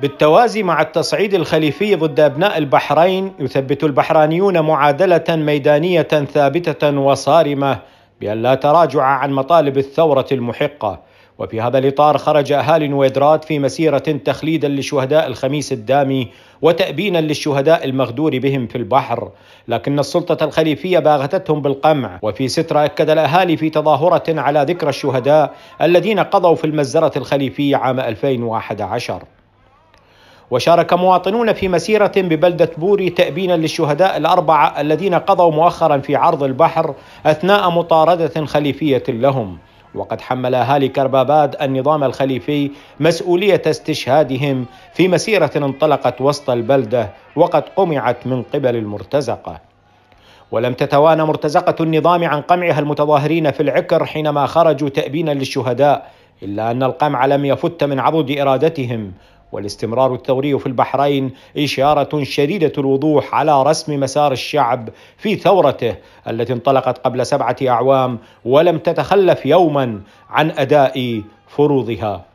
بالتوازي مع التصعيد الخليفي ضد أبناء البحرين يثبت البحرانيون معادلة ميدانية ثابتة وصارمة بأن لا تراجع عن مطالب الثورة المحقة وفي هذا الإطار خرج أهالي نويدرات في مسيرة تخليدا لشهداء الخميس الدامي وتأبينا للشهداء المغدور بهم في البحر لكن السلطة الخليفية باغتتهم بالقمع وفي سترة أكد الأهالي في تظاهرة على ذكرى الشهداء الذين قضوا في المزرة الخليفية عام 2011 وشارك مواطنون في مسيرة ببلدة بوري تأبينا للشهداء الأربعة الذين قضوا مؤخرا في عرض البحر أثناء مطاردة خليفية لهم وقد حمل أهالي كرباباد النظام الخليفي مسؤولية استشهادهم في مسيرة انطلقت وسط البلدة وقد قمعت من قبل المرتزقة ولم تتوانى مرتزقة النظام عن قمعها المتظاهرين في العكر حينما خرجوا تأبينا للشهداء إلا أن القمع لم يفت من عضد إرادتهم والاستمرار الثوري في البحرين إشارة شديدة الوضوح على رسم مسار الشعب في ثورته التي انطلقت قبل سبعة أعوام ولم تتخلف يوما عن أداء فروضها